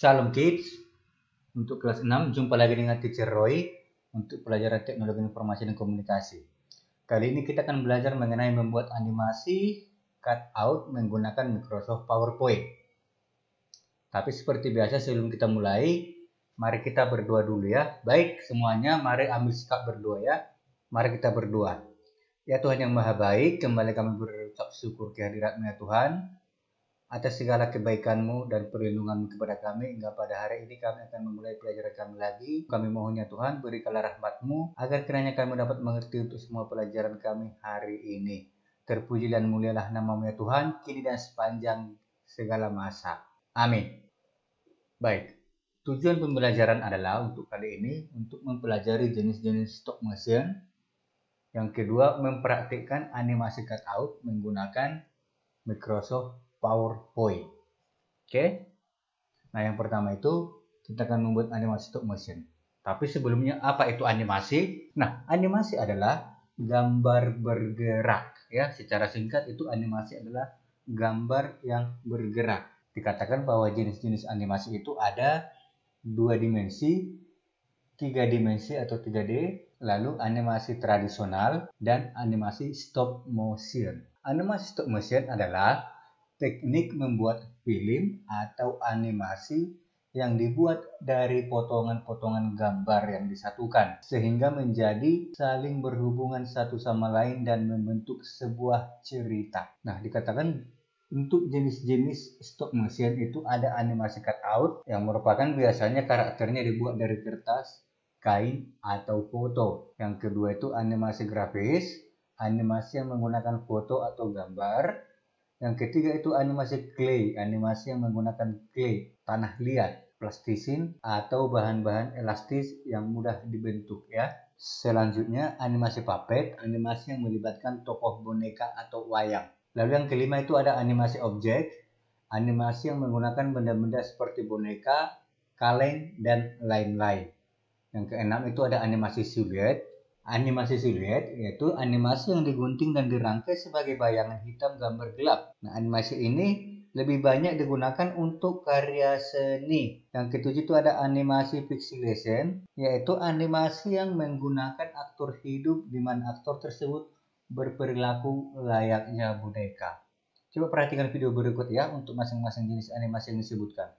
Salam Kids untuk kelas 6. Jumpa lagi dengan Teacher Roy untuk pelajaran teknologi informasi dan komunikasi. Kali ini kita akan belajar mengenai membuat animasi cut out menggunakan Microsoft PowerPoint. Tapi seperti biasa sebelum kita mulai, mari kita berdua dulu ya. Baik semuanya, mari ambil sikap berdua ya. Mari kita berdua Ya Tuhan yang Maha Baik, kembali kami berucap syukur kehadiratnya Tuhan atas segala kebaikanmu dan perlindunganmu kepada kami hingga pada hari ini kami akan memulai pelajaran kami lagi. Kami mohonnya Tuhan berikanlah rahmatmu agar kiranya kami dapat mengerti untuk semua pelajaran kami hari ini. Terpuji dan mulialah namamu ya Tuhan kini dan sepanjang segala masa. Amin. Baik, tujuan pembelajaran adalah untuk kali ini untuk mempelajari jenis-jenis stok mesin. Yang kedua, mempraktikkan animasi cutout menggunakan Microsoft PowerPoint. Oke. Nah, yang pertama itu kita akan membuat animasi stop motion. Tapi sebelumnya apa itu animasi? Nah, animasi adalah gambar bergerak ya. Secara singkat itu animasi adalah gambar yang bergerak. Dikatakan bahwa jenis-jenis animasi itu ada dua dimensi, tiga dimensi atau 3D, lalu animasi tradisional dan animasi stop motion. Animasi stop motion adalah teknik membuat film atau animasi yang dibuat dari potongan-potongan gambar yang disatukan, sehingga menjadi saling berhubungan satu sama lain dan membentuk sebuah cerita. Nah, dikatakan untuk jenis-jenis stop motion itu ada animasi cut out yang merupakan biasanya karakternya dibuat dari kertas, kain, atau foto. Yang kedua itu animasi grafis, animasi yang menggunakan foto atau gambar, yang ketiga itu animasi clay, animasi yang menggunakan clay, tanah liat, plastisin atau bahan-bahan elastis yang mudah dibentuk ya. Selanjutnya animasi puppet, animasi yang melibatkan tokoh boneka atau wayang. Lalu yang kelima itu ada animasi objek, animasi yang menggunakan benda-benda seperti boneka, kaleng, dan lain-lain. Yang keenam itu ada animasi siluet, Animasi siluet yaitu animasi yang digunting dan dirangkai sebagai bayangan hitam gambar gelap. Nah, animasi ini lebih banyak digunakan untuk karya seni. Yang ketujuh itu ada animasi pixelation, yaitu animasi yang menggunakan aktor hidup di mana aktor tersebut berperilaku layaknya boneka. Coba perhatikan video berikut ya untuk masing-masing jenis animasi yang disebutkan.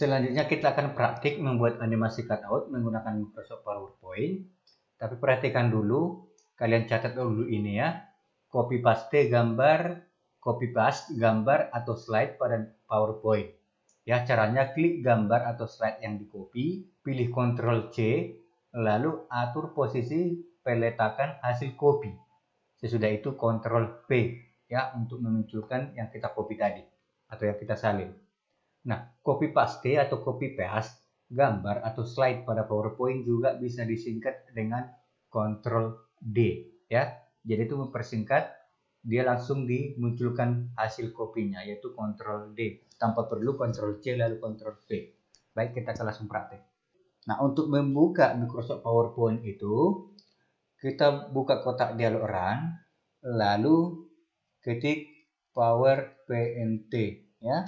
selanjutnya kita akan praktik membuat animasi cutout menggunakan Microsoft PowerPoint. Tapi perhatikan dulu, kalian catat dulu ini ya. Copy paste gambar, copy paste gambar atau slide pada PowerPoint. Ya, caranya klik gambar atau slide yang di copy, pilih Ctrl C, lalu atur posisi peletakan hasil copy. Sesudah itu Ctrl V ya untuk memunculkan yang kita copy tadi atau yang kita salin. Nah, copy paste atau copy paste gambar atau slide pada PowerPoint juga bisa disingkat dengan Ctrl D ya. Jadi itu mempersingkat dia langsung dimunculkan hasil kopinya yaitu Ctrl D tanpa perlu Ctrl C lalu Ctrl V. Baik, kita akan langsung praktek. Nah, untuk membuka Microsoft PowerPoint itu kita buka kotak dialog run lalu ketik power PNT ya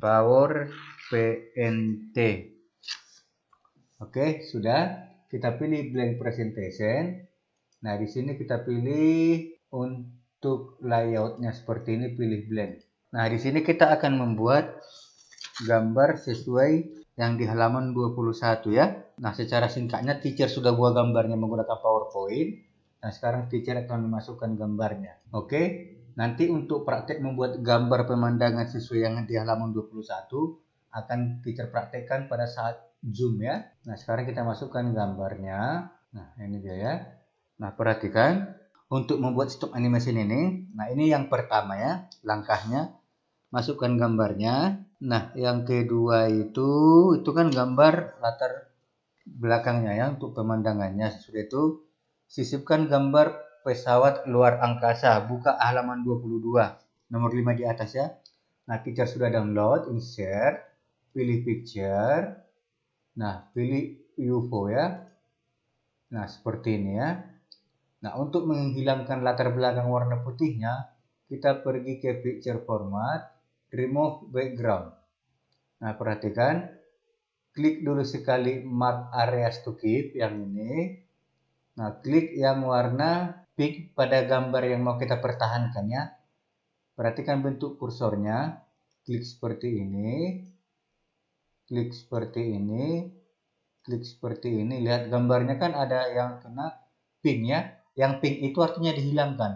power PNT. Oke, sudah. Kita pilih blank presentation. Nah, di sini kita pilih untuk layoutnya seperti ini, pilih blank. Nah, di sini kita akan membuat gambar sesuai yang di halaman 21 ya. Nah, secara singkatnya teacher sudah buat gambarnya menggunakan PowerPoint. Nah, sekarang teacher akan memasukkan gambarnya. Oke. Nanti untuk praktek membuat gambar pemandangan sesuai yang di halaman 21 akan kita praktekkan pada saat zoom ya. Nah sekarang kita masukkan gambarnya. Nah ini dia ya. Nah perhatikan untuk membuat stop animasi ini. Nah ini yang pertama ya langkahnya. Masukkan gambarnya. Nah yang kedua itu itu kan gambar latar belakangnya ya untuk pemandangannya. sesudah itu sisipkan gambar pesawat luar angkasa. Buka halaman 22, nomor 5 di atas ya. Nah, picture sudah download, insert, pilih picture. Nah, pilih UFO ya. Nah, seperti ini ya. Nah, untuk menghilangkan latar belakang warna putihnya, kita pergi ke picture format, remove background. Nah, perhatikan. Klik dulu sekali mark areas to keep yang ini. Nah, klik yang warna Pink pada gambar yang mau kita pertahankan ya. Perhatikan bentuk kursornya. Klik seperti ini. Klik seperti ini. Klik seperti ini. Lihat gambarnya kan ada yang kena pink ya. Yang pink itu artinya dihilangkan.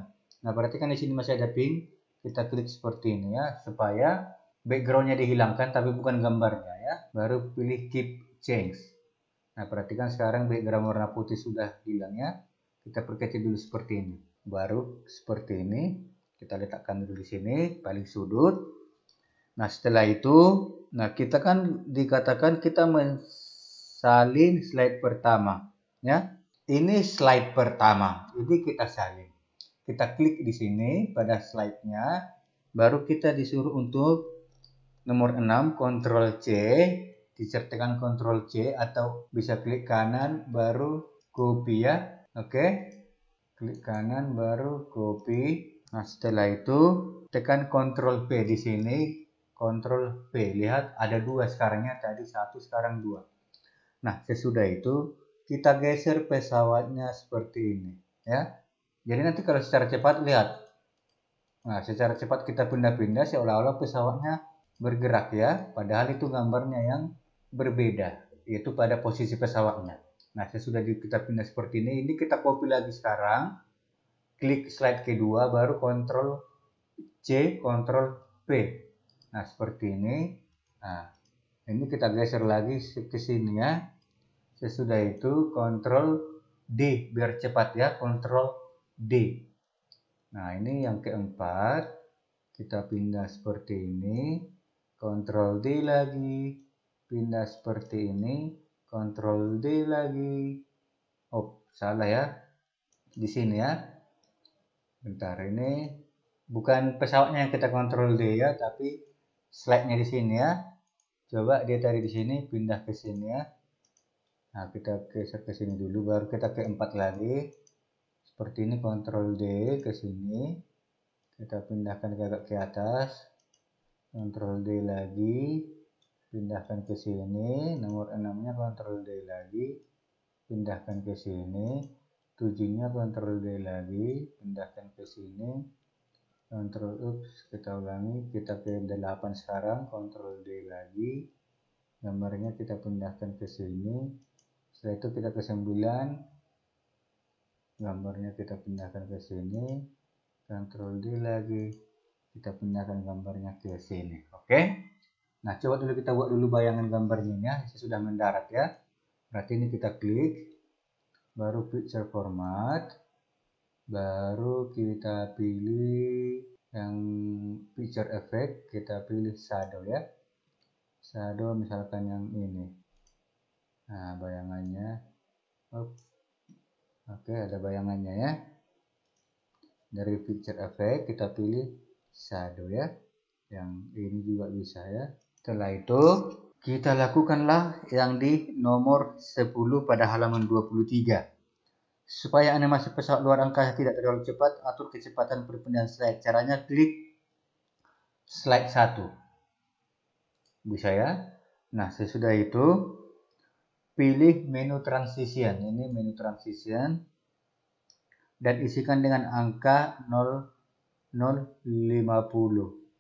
Nah perhatikan di sini masih ada pink. Kita klik seperti ini ya. Supaya backgroundnya dihilangkan tapi bukan gambarnya ya. Baru pilih keep change. Nah perhatikan sekarang background warna putih sudah hilang ya kita perkecil dulu seperti ini baru seperti ini kita letakkan dulu di sini paling sudut nah setelah itu nah kita kan dikatakan kita mensalin slide pertama ya ini slide pertama jadi kita salin kita klik di sini pada slide-nya baru kita disuruh untuk nomor 6 Ctrl C disertakan Ctrl C atau bisa klik kanan baru copy ya Oke. Klik kanan baru copy. Nah, setelah itu tekan Ctrl P di sini, Ctrl P. Lihat ada dua sekarangnya tadi satu sekarang dua. Nah, sesudah itu kita geser pesawatnya seperti ini, ya. Jadi nanti kalau secara cepat lihat. Nah, secara cepat kita pindah-pindah seolah-olah pesawatnya bergerak ya, padahal itu gambarnya yang berbeda, yaitu pada posisi pesawatnya. Nah, saya sesudah kita pindah seperti ini, ini kita copy lagi sekarang. Klik slide kedua, baru Ctrl C, Ctrl P. Nah, seperti ini. Nah, ini kita geser lagi ke sini ya. Sesudah itu Ctrl D, biar cepat ya, Ctrl D. Nah, ini yang keempat. Kita pindah seperti ini. Ctrl D lagi. Pindah seperti ini Ctrl D lagi. Oh, salah ya. Di sini ya. Bentar ini bukan pesawatnya yang kita kontrol D ya, tapi slide-nya di sini ya. Coba dia tadi di sini pindah ke sini ya. Nah, kita geser ke sini dulu baru kita ke 4 lagi. Seperti ini kontrol D ke sini. Kita pindahkan ke agak ke atas. Kontrol D lagi pindahkan ke sini nomor 6 nya kontrol D lagi pindahkan ke sini 7 nya kontrol D lagi pindahkan ke sini kontrol ups kita ulangi kita ke 8 sekarang kontrol D lagi gambarnya kita pindahkan ke sini setelah itu kita ke 9 gambarnya kita pindahkan ke sini kontrol D lagi kita pindahkan gambarnya ke sini oke okay? Nah, coba dulu kita buat dulu bayangan gambarnya ya. Saya sudah mendarat ya. Berarti ini kita klik, baru picture format, baru kita pilih yang picture effect, kita pilih shadow ya. Shadow misalkan yang ini. Nah, bayangannya. Oke, ada bayangannya ya. Dari picture effect kita pilih shadow ya. Yang ini juga bisa ya setelah itu, kita lakukanlah yang di nomor 10 pada halaman 23. Supaya animasi pesawat luar angkasa tidak terlalu cepat, atur kecepatan perpindahan slide. Caranya klik slide 1. Bisa ya? Nah, sesudah itu, pilih menu transition. Ini menu transition. Dan isikan dengan angka 0050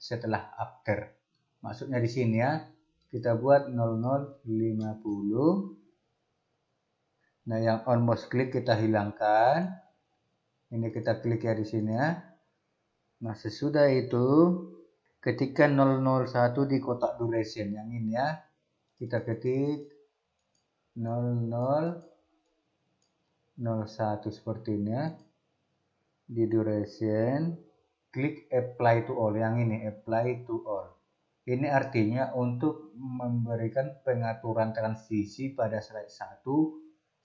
setelah after masuknya di sini ya kita buat 0050 nah yang on mouse klik kita hilangkan ini kita klik ya di sini ya nah sesudah itu ketika 001 di kotak duration yang ini ya kita ketik 0001 seperti ini ya di duration klik apply to all yang ini apply to all ini artinya untuk memberikan pengaturan transisi pada slide 1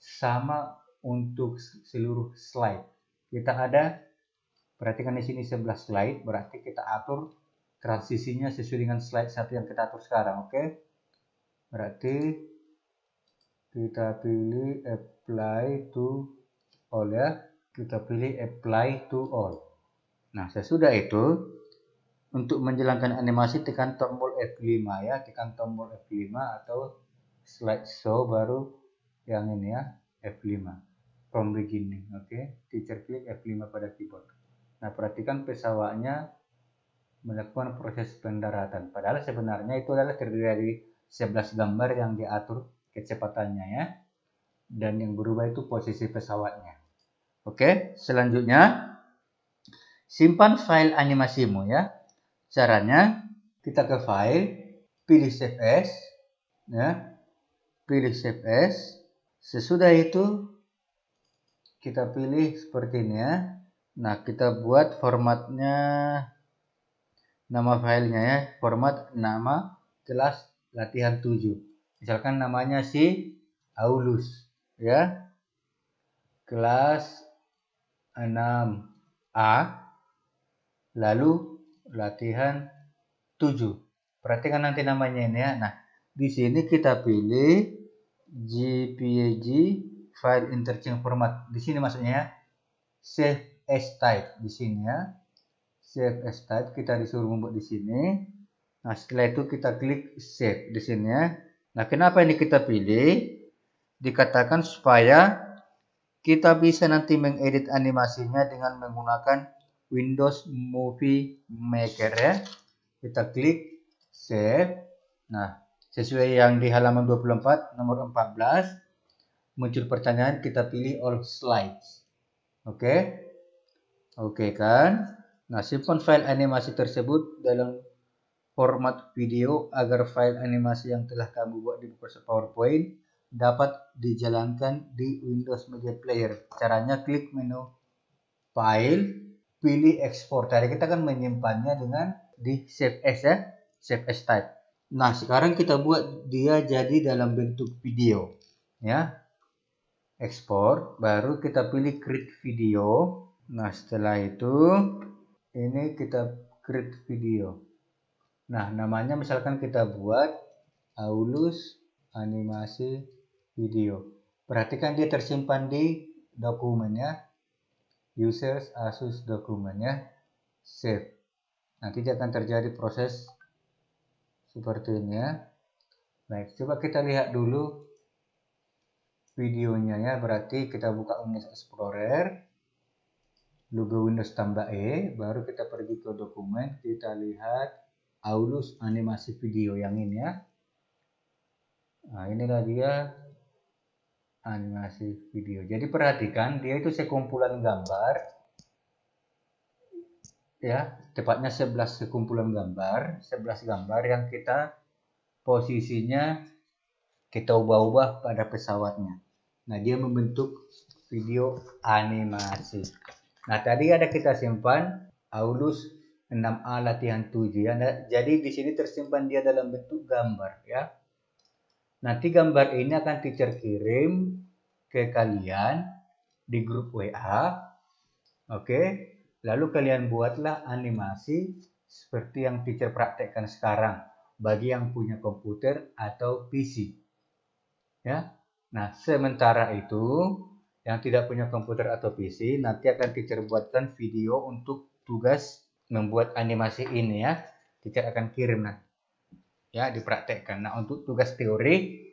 sama untuk seluruh slide. Kita ada, perhatikan di sini 11 slide, berarti kita atur transisinya sesuai dengan slide 1 yang kita atur sekarang, oke? Okay? Berarti kita pilih apply to all ya, kita pilih apply to all. Nah, sesudah itu untuk menjalankan animasi tekan tombol F5 ya tekan tombol F5 atau Slide Show baru yang ini ya F5 from beginning oke okay? teacher klik F5 pada keyboard nah perhatikan pesawatnya melakukan proses pendaratan padahal sebenarnya itu adalah terdiri dari 11 gambar yang diatur kecepatannya ya dan yang berubah itu posisi pesawatnya oke okay? selanjutnya simpan file animasimu ya Caranya kita ke file, pilih save as, ya, pilih save as. Sesudah itu kita pilih seperti ini ya. Nah kita buat formatnya nama filenya ya, format nama kelas latihan 7. Misalkan namanya si Aulus ya. Kelas 6A lalu latihan 7. Perhatikan nanti namanya ini ya. Nah, di sini kita pilih JPEG file interchange format. Di sini maksudnya ya. Save as type di sini ya. Save as type kita disuruh membuat di sini. Nah, setelah itu kita klik save di sini ya. Nah, kenapa ini kita pilih? Dikatakan supaya kita bisa nanti mengedit animasinya dengan menggunakan Windows Movie Maker ya. Kita klik save. Nah, sesuai yang di halaman 24 nomor 14 muncul pertanyaan kita pilih all slides. Oke. Okay. Oke okay, kan? Nah, simpan file animasi tersebut dalam format video agar file animasi yang telah kamu buat di Microsoft PowerPoint dapat dijalankan di Windows Media Player. Caranya klik menu File pilih export tadi kita kan menyimpannya dengan di save as ya save as type nah sekarang kita buat dia jadi dalam bentuk video ya export baru kita pilih create video nah setelah itu ini kita create video nah namanya misalkan kita buat Aulus animasi video perhatikan dia tersimpan di dokumennya users asus dokumennya save nah, Nanti akan terjadi proses seperti ini ya baik coba kita lihat dulu videonya ya berarti kita buka Windows Explorer logo Windows tambah E baru kita pergi ke dokumen kita lihat Aulus animasi video yang ini ya nah inilah dia animasi video. Jadi perhatikan dia itu sekumpulan gambar ya, tepatnya 11 sekumpulan gambar, 11 gambar yang kita posisinya kita ubah-ubah pada pesawatnya. Nah, dia membentuk video animasi. Nah, tadi ada kita simpan Aulus 6A latihan 7 ya. Nah, jadi di sini tersimpan dia dalam bentuk gambar ya. Nanti gambar ini akan teacher kirim ke kalian di grup WA. Oke, lalu kalian buatlah animasi seperti yang teacher praktekkan sekarang bagi yang punya komputer atau PC. Ya. Nah, sementara itu yang tidak punya komputer atau PC nanti akan teacher buatkan video untuk tugas membuat animasi ini ya. Teacher akan kirim nanti ya dipraktekkan. Nah untuk tugas teori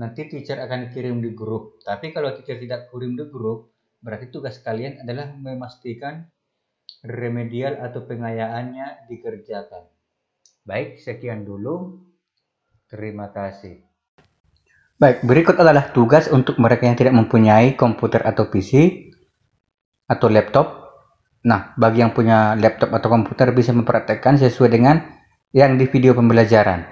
nanti teacher akan kirim di grup. Tapi kalau teacher tidak kirim di grup, berarti tugas kalian adalah memastikan remedial atau pengayaannya dikerjakan. Baik, sekian dulu. Terima kasih. Baik, berikut adalah tugas untuk mereka yang tidak mempunyai komputer atau PC atau laptop. Nah, bagi yang punya laptop atau komputer bisa mempraktekkan sesuai dengan yang di video pembelajaran.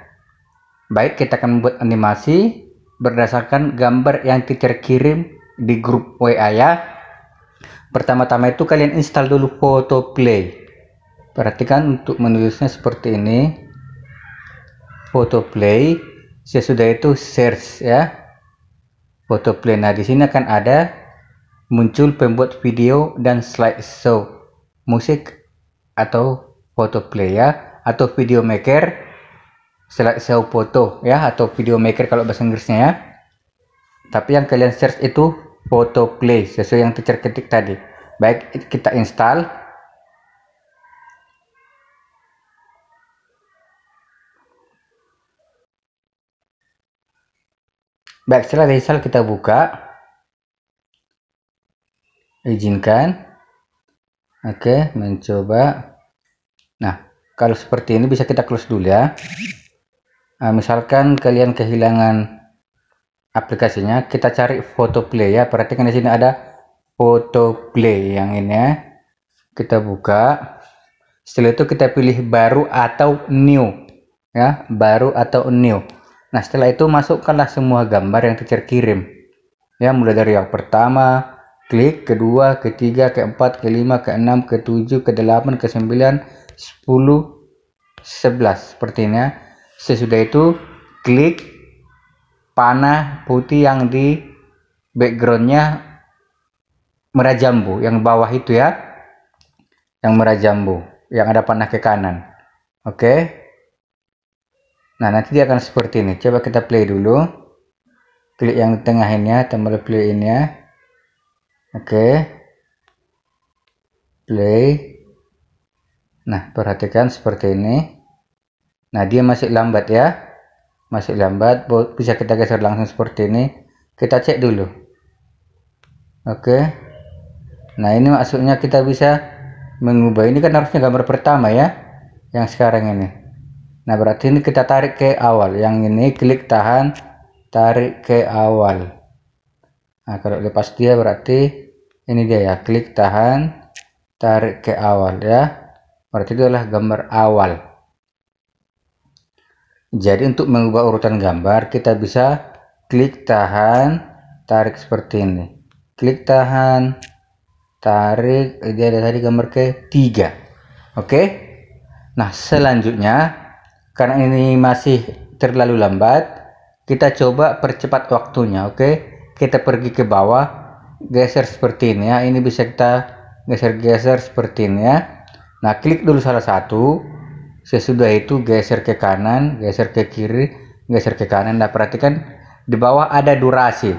Baik, kita akan membuat animasi berdasarkan gambar yang teacher kirim di grup WA ya. Pertama-tama itu kalian install dulu Photoplay. Perhatikan untuk menulisnya seperti ini. Photoplay. Sesudah itu search ya. Photoplay. Nah, di sini akan ada muncul pembuat video dan slideshow musik atau photoplay ya atau video maker show foto ya atau video maker kalau bahasa Inggrisnya ya tapi yang kalian search itu foto play sesuai yang ketik tadi baik kita install baik setelah install kita buka izinkan oke mencoba nah kalau seperti ini bisa kita close dulu ya nah, misalkan kalian kehilangan aplikasinya kita cari foto play ya perhatikan di sini ada foto play yang ini ya kita buka setelah itu kita pilih baru atau new ya baru atau new nah setelah itu masukkanlah semua gambar yang teacher kirim ya mulai dari yang pertama klik kedua ketiga keempat kelima keenam ketujuh kedelapan kesembilan 10 11 sepertinya sesudah itu klik panah putih yang di backgroundnya merah jambu yang bawah itu ya yang merah jambu yang ada panah ke kanan oke okay. nah nanti dia akan seperti ini coba kita play dulu klik yang tengah ini ya tombol play ini ya oke okay. play Nah, perhatikan seperti ini. Nah, dia masih lambat ya. Masih lambat, bisa kita geser langsung seperti ini. Kita cek dulu. Oke. Nah, ini maksudnya kita bisa mengubah. Ini kan harusnya gambar pertama ya, yang sekarang ini. Nah, berarti ini kita tarik ke awal. Yang ini klik tahan, tarik ke awal. Nah, kalau lepas dia berarti ini dia ya, klik tahan, tarik ke awal ya. Berarti itu adalah gambar awal. Jadi untuk mengubah urutan gambar kita bisa klik tahan, tarik seperti ini. Klik tahan, tarik, ini ada tadi gambar tiga. Oke. Nah, selanjutnya karena ini masih terlalu lambat, kita coba percepat waktunya, oke? Kita pergi ke bawah, geser seperti ini ya. Ini bisa kita geser-geser seperti ini ya. Nah, klik dulu salah satu. Sesudah itu geser ke kanan, geser ke kiri, geser ke kanan. Nah, perhatikan di bawah ada durasi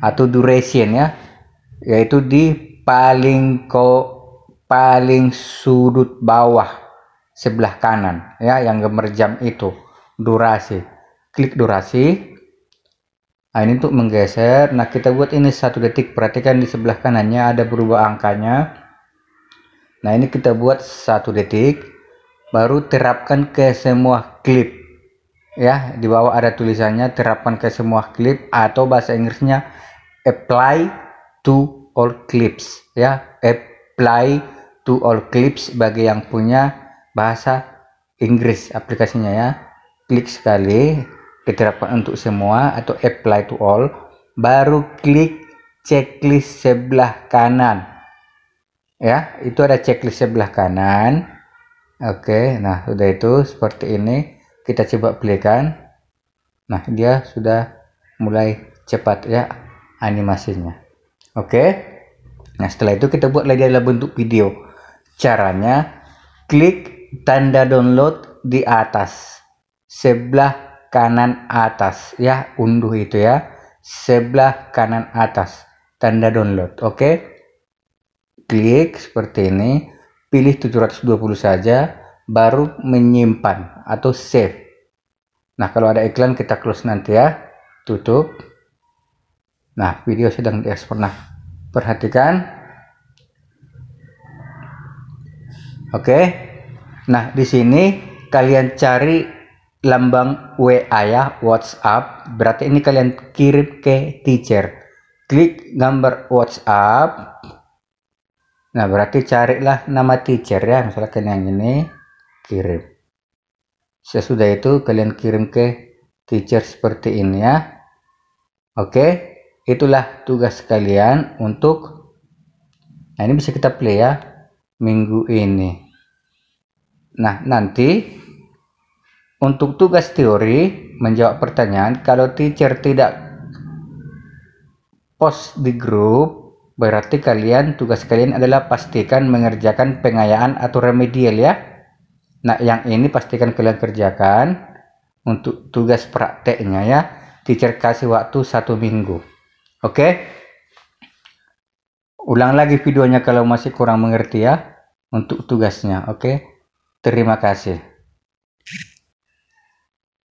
atau duration ya, yaitu di paling ko paling sudut bawah sebelah kanan ya yang gemerjam itu durasi. Klik durasi. Nah, ini untuk menggeser. Nah, kita buat ini satu detik. Perhatikan di sebelah kanannya ada berubah angkanya Nah ini kita buat satu detik, baru terapkan ke semua klip. Ya, di bawah ada tulisannya terapkan ke semua klip atau bahasa Inggrisnya apply to all clips. Ya, apply to all clips bagi yang punya bahasa Inggris aplikasinya ya. Klik sekali, diterapkan untuk semua atau apply to all. Baru klik checklist sebelah kanan ya itu ada checklist sebelah kanan oke nah sudah itu seperti ini kita coba pilihkan nah dia sudah mulai cepat ya animasinya oke nah setelah itu kita buat lagi dalam bentuk video caranya klik tanda download di atas sebelah kanan atas ya unduh itu ya sebelah kanan atas tanda download oke Klik seperti ini, pilih 720 saja, baru menyimpan atau save. Nah, kalau ada iklan kita close nanti ya, tutup. Nah, video sedang diekspor. Nah, perhatikan. Oke. Nah, di sini kalian cari lambang WA ya, WhatsApp. Berarti ini kalian kirim ke teacher. Klik gambar WhatsApp Nah, berarti carilah nama teacher ya, misalkan yang ini kirim. Sesudah itu kalian kirim ke teacher seperti ini ya. Oke, itulah tugas kalian untuk Nah, ini bisa kita play ya minggu ini. Nah, nanti untuk tugas teori menjawab pertanyaan kalau teacher tidak post di grup Berarti kalian tugas kalian adalah pastikan mengerjakan pengayaan atau remedial ya. Nah, yang ini pastikan kalian kerjakan untuk tugas prakteknya ya. Teacher kasih waktu satu minggu. Oke? Okay? Ulang lagi videonya kalau masih kurang mengerti ya untuk tugasnya. Oke? Okay? Terima kasih.